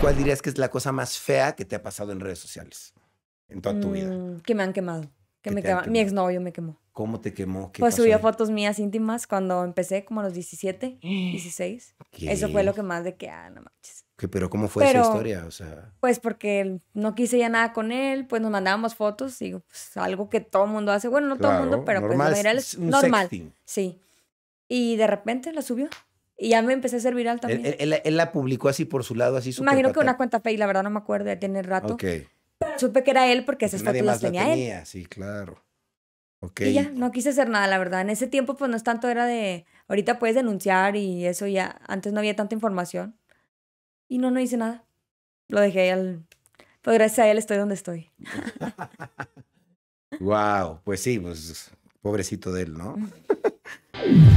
cuál dirías que es la cosa más fea que te ha pasado en redes sociales en toda tu vida? Mm, que me han quemado. Que me Mi exnovio me quemó. ¿Cómo te quemó? pues subió fotos mías íntimas cuando empecé, como a los 17, 16. Eso fue lo que más de que, ah, no manches. ¿Qué, pero ¿cómo fue esa historia? O sea... Pues porque no quise ya nada con él, pues nos mandábamos fotos, y pues algo que todo el mundo hace. Bueno, no todo el mundo, pero pues normal, pues es normal. Sí. Y de repente la subió y ya me empecé a servir viral también. Él, él, la publicó así por su lado, así su Imagino que una cuenta fake, la verdad no me acuerdo, ya tiene rato. Ok. Pero supe que era él porque esas fotos tenía, la tenía, él. Sí, claro. Okay. Y ya, no quise hacer nada, la verdad. En ese tiempo, pues no es tanto, era de. Ahorita puedes denunciar y eso ya. Antes no había tanta información. Y no, no hice nada. Lo dejé al. Pues gracias a él estoy donde estoy. wow, pues sí, pues pobrecito de él, ¿no?